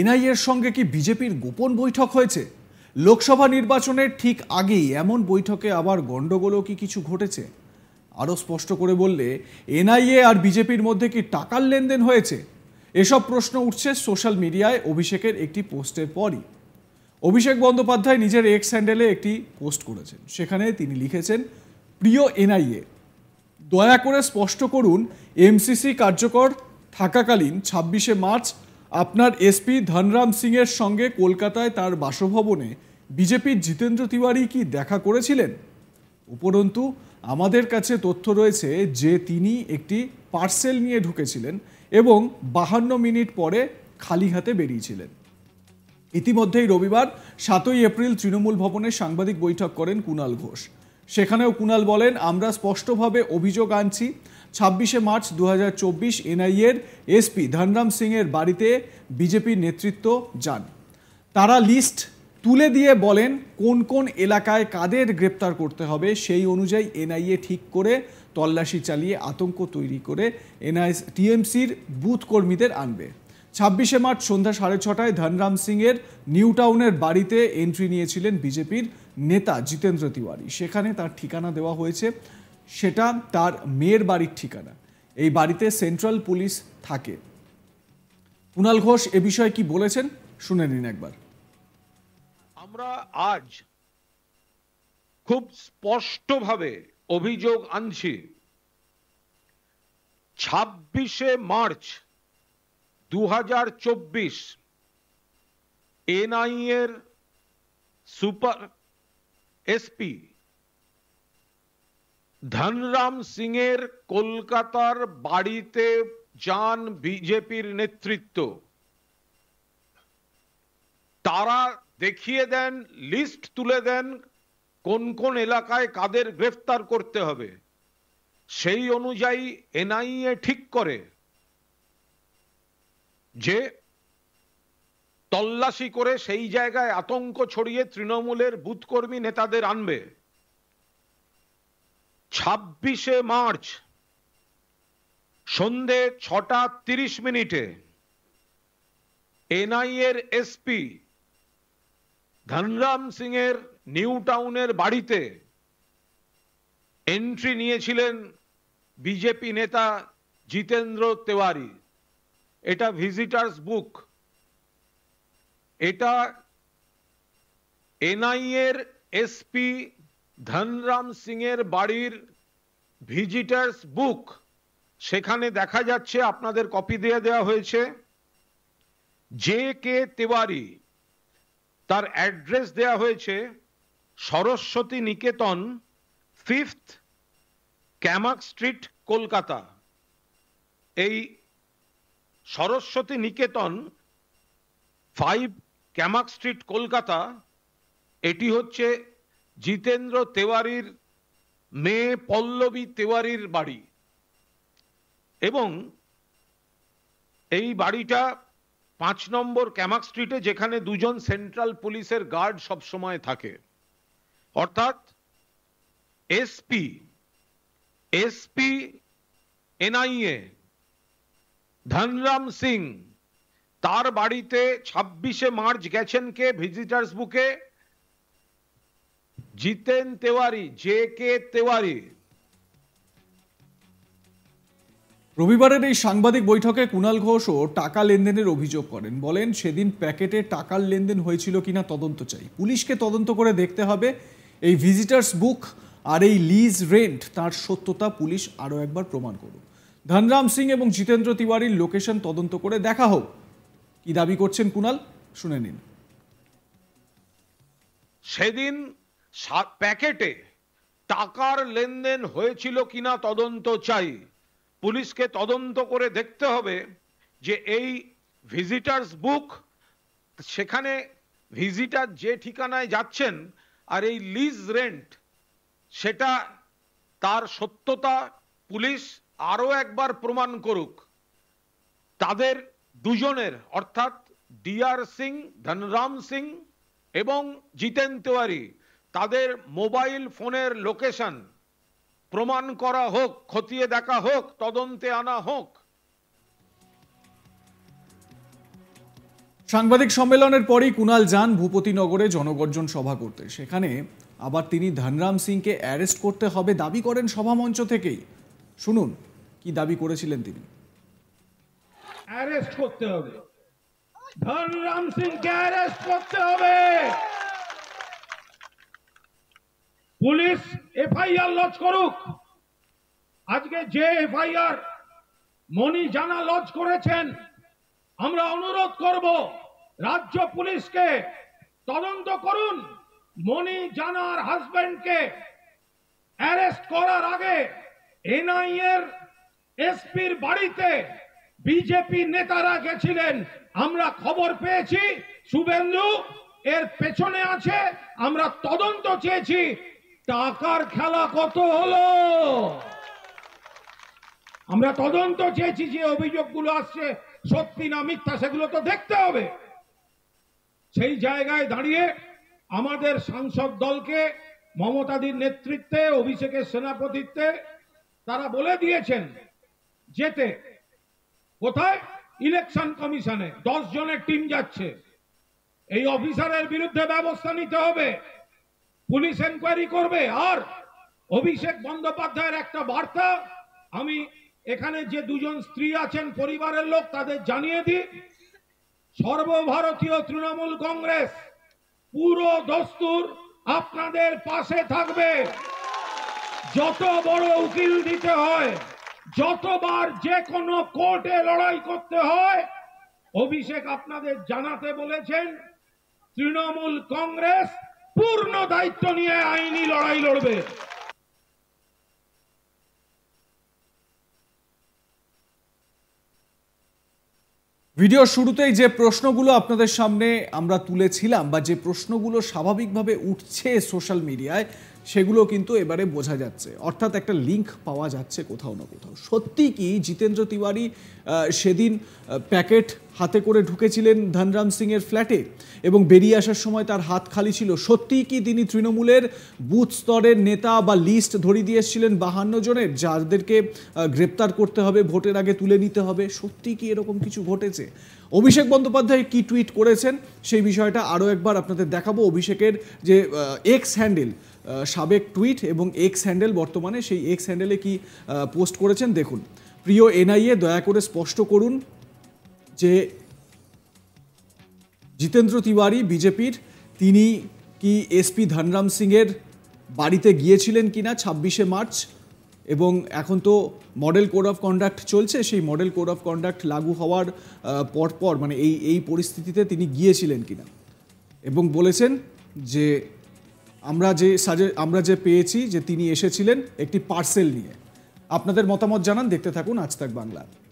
এনআইএর সঙ্গে কি বিজেপির গোপন বৈঠক হয়েছে লোকসভা নির্বাচনের ঠিক আগেই এমন বৈঠকে আবার গণ্ডগোলও কি কিছু ঘটেছে আরও স্পষ্ট করে বললে এনআইএ আর বিজেপির মধ্যে কি টাকার লেনদেন হয়েছে এসব প্রশ্ন উঠছে সোশ্যাল মিডিয়ায় অভিষেকের একটি পোস্টের পরই অভিষেক বন্দ্যোপাধ্যায় নিজের এক্স হ্যান্ডেলে একটি পোস্ট করেছেন সেখানে তিনি লিখেছেন প্রিয় এনআইএ দয়া করে স্পষ্ট করুন এমসিসি কার্যকর থাকাকালীন ছাব্বিশে মার্চ আপনার এসপি ধনরাম সিংয়ের সঙ্গে কলকাতায় তার বাসভবনে বিজেপির জিতেন্দ্র তিওয়ারি কি দেখা করেছিলেন উপরন্তু আমাদের কাছে তথ্য রয়েছে যে তিনি একটি পার্সেল নিয়ে ঢুকেছিলেন এবং বাহান্ন মিনিট পরে খালি হাতে বেরিয়েছিলেন ইতিমধ্যেই রবিবার সাতই এপ্রিল তৃণমূল ভবনে সাংবাদিক বৈঠক করেন কুণাল ঘোষ সেখানেও কুনাল বলেন আমরা স্পষ্টভাবে অভিযোগ আনছি ছাব্বিশে মার্চ দু হাজার চব্বিশ এনআইএর এসপি ধনরাম সিংয়ের বাড়িতে বিজেপির নেতৃত্ব যান তারা লিস্ট তুলে দিয়ে বলেন কোন কোন এলাকায় কাদের গ্রেপ্তার করতে হবে সেই অনুযায়ী এনআইএ ঠিক করে তল্লাশি চালিয়ে আতঙ্ক তৈরি করে এনআই টিএমসির বুথ কর্মীদের আনবে ছাব্বিশে মার্চ সন্ধ্যা সাড়ে ছটায় ধনরাম সিংয়ের নিউ টাউনের বাড়িতে এন্ট্রি নিয়েছিলেন বিজেপির নেতা জিতেন্দ্র তিওয়ারি সেখানে তার ঠিকানা দেওয়া হয়েছে সেটা তার মেয়ের বাড়ির ঠিকানা এই বাড়িতে সেন্ট্রাল পুলিশ থাকে কুণাল ঘোষ এ বিষয়ে কি বলেছেন শুনে নিন একবার আমরা আজ খুব স্পষ্টভাবে অভিযোগ আনছি ছাব্বিশে মার্চ দু হাজার চব্বিশ এনআইএর সুপার এসপি ধনরাম সিং এর কলকাতার বাড়িতে যান বিজেপির নেতৃত্ব তারা দেখিয়ে দেন লিস্ট তুলে দেন কোন কোন এলাকায় কাদের গ্রেফতার করতে হবে সেই অনুযায়ী এনআইএ ঠিক করে যে তল্লাশি করে সেই জায়গায় আতঙ্ক ছড়িয়ে তৃণমূলের বুথকর্মী নেতাদের আনবে ছাব্বিশে মার্চ সন্ধে ছটা তিরিশ মিনিটে এনআইএর এসপি ধনরাম সিং এর নিউ টাউনের বাড়িতে এন্ট্রি নিয়েছিলেন বিজেপি নেতা জিতেন্দ্র তেওয়ারি এটা ভিজিটার্স বুক এটা এর এসপি ধনরাম সিং এর বাড়ির ভিজিটার্স বুক সেখানে দেখা যাচ্ছে আপনাদের কপি দিয়ে দেওয়া হয়েছে জে কে তিওয়ারি তার অ্যাড্রেস দেয়া হয়েছে Saraswati Niketan fifth Camac street Kolkata এই Saraswati Niketan five Camac street Kolkata এটি হচ্ছে জিতেন্দ্র তেওয়ারির মেয়ে পল্লবী তেওয়ারির বাড়ি এবং এই বাড়িটা পাঁচ নম্বর ক্যামাক স্ট্রিটে যেখানে দুজন সেন্ট্রাল পুলিশের গার্ড সবসময় থাকে অর্থাৎ SP SP NIA Dhanram Singh তার বাড়িতে ছাব্বিশে মার্চ গেছেন কে ভিজিটার্স বুকে জিতেন তেওয়ারি জে কে তেওয়ারি রবিবারের এই সাংবাদিক বৈঠকে কুণাল ঘোষও টাকা লেনদেনের অভিযোগ করেন বলেন সেদিন প্যাকেটে টাকার লেনদেন হয়েছিল কিনা তদন্ত চাই পুলিশকে তদন্ত করে দেখতে হবে এই ভিজিটার্স বুক আর এই লিজ রেন্ট তার সত্যতা পুলিশ আরও একবার প্রমাণ করুক ধনরাম সিং এবং জিতেন্দ্র তিওয়ারির লোকেশন তদন্ত করে দেখা হোক কি দাবি করছেন কুনাল শুনে নিন সেদিন প্যাকেটে টাকার লেনদেন হয়েছিল কিনা তদন্ত চাই পুলিশকে তদন্ত করে দেখতে হবে যে এই ভিজিটার্স বুক সেখানে ভিজিটার যে ঠিকানায় যাচ্ছেন আর এই লিজ রেন্ট সেটা তার সত্যতা পুলিশ আরও একবার প্রমাণ করুক তাদের দুজনের অর্থাৎ ডিআর সিং ধনরাম সিং এবং জিতেন তিওয়ারি তাদের মোবাইল ফোনের লোকেশন প্রমাণ করা হোক খতিয়ে দেখা হোক তদন্তে আনা হোক সাংবাদিক সম্মেলনের পরই কুনাল যান ভূপতিনগরে জনগর্জন সভা করতে সেখানে আবার তিনি ধনরাম সিংকে অ্যারেস্ট করতে হবে দাবি করেন সভামঞ্চ থেকেই শুনুন কি দাবি করেছিলেন তিনি অ্যারেস্ট করতে হবে ধনরাম সিংকে অ্যারেস্ট করতে হবে পুলিশ এফআইআর লজ করুক আজকে যে এফআইআর মনি জানা লজ করেছেন আমরা অনুরোধ করব রাজ্য পুলিশকে তদন্ত করুন মনি জানার হাজব্যান্ডকে অ্যারেস্ট করার আগে এনআইএর এসপির বাড়িতে বিজেপি নেতারা গেছিলেন আমরা খবর পেয়েছি শুভেন্দু এর পেছনে আছে আমরা তদন্ত চেয়েছি টাকার খেলা কত হলো আমরা তদন্ত চেয়েছি যে অভিযোগগুলো আসছে সত্যি না মিথ্যা সেগুলো তো দেখতে হবে সেই জায়গায় দাঁড়িয়ে আমাদের সাংসদ দলকে মমতাদির নেতৃত্বে অভিষেকের সেনাপতিত্বে তারা বলে দিয়েছেন যেতে কোথায় ইলেকশন কমিশনে দশ জনের টিম যাচ্ছে এই অফিসারের বিরুদ্ধে ব্যবস্থা নিতে হবে পুলিশ এনকোয়ারি করবে আর অভিষেক বন্দ্যোপাধ্যায়ের একটা বার্তা আমি এখানে যে দুজন স্ত্রী আছেন পরিবারের লোক তাদের জানিয়ে দিই সর্বভারতীয় তৃণমূল কংগ্রেস পুরো দস্তুর আপনাদের পাশে থাকবে যত বড় উকিল দিতে হয় যতবার যে কোনো কোর্টে লড়াই করতে হয় অভিষেক আপনাদের জানাতে বলেছেন তৃণমূল কংগ্রেস পূর্ণ দায়িত্ব নিয়ে আইনি লড়াই লড়বে ভিডিও শুরুতেই যে প্রশ্নগুলো আপনাদের সামনে আমরা তুলেছিলাম বা যে প্রশ্নগুলো স্বাভাবিকভাবে উঠছে সোশ্যাল মিডিয়ায় সেগুলো কিন্তু এবারে বোঝা যাচ্ছে অর্থাৎ একটা লিঙ্ক পাওয়া যাচ্ছে কোথাও না কোথাও সত্যি কি জিতেন্দ্র তিওয়ারি সেদিন প্যাকেট হাতে করে ঢুকেছিলেন ধনরাম সিংয়ের ফ্ল্যাটে এবং বেরিয়ে আসার সময় তার হাত খালি ছিল সত্যি কি তিনি তৃণমূলের বুথ স্তরের নেতা বা লিস্ট ধরিয়ে দিয়ে এসেছিলেন বাহান্ন জনের যাদেরকে গ্রেপ্তার করতে হবে ভোটের আগে তুলে নিতে হবে সত্যি কি এরকম কিছু ঘটেছে অভিষেক বন্দ্যোপাধ্যায় কি টুইট করেছেন সেই বিষয়টা আরও একবার আপনাদের দেখাবো অভিষেকের যে এক্স হ্যান্ডেল সাবেক টুইট এবং এক্স হ্যান্ডেল বর্তমানে সেই এক্স হ্যান্ডেলে কি পোস্ট করেছেন দেখুন প্রিয় এনআইএ দয়া করে স্পষ্ট করুন যে জিতেন্দ্র তিওয়ারি বিজেপির তিনি কি এসপি ধনরাম সিংয়ের বাড়িতে গিয়েছিলেন কি না ছাব্বিশে মার্চ এবং এখন তো মডেল কোড অফ কন্ডাক্ট চলছে সেই মডেল কোড অফ কন্ডাক্ট লাগু হওয়ার পরপর মানে এই এই পরিস্থিতিতে তিনি গিয়েছিলেন কিনা এবং বলেছেন যে আমরা যে সাজে আমরা যে পেয়েছি যে তিনি এসেছিলেন একটি পার্সেল নিয়ে আপনাদের মতামত জানান দেখতে থাকুন আজ তাক বাংলা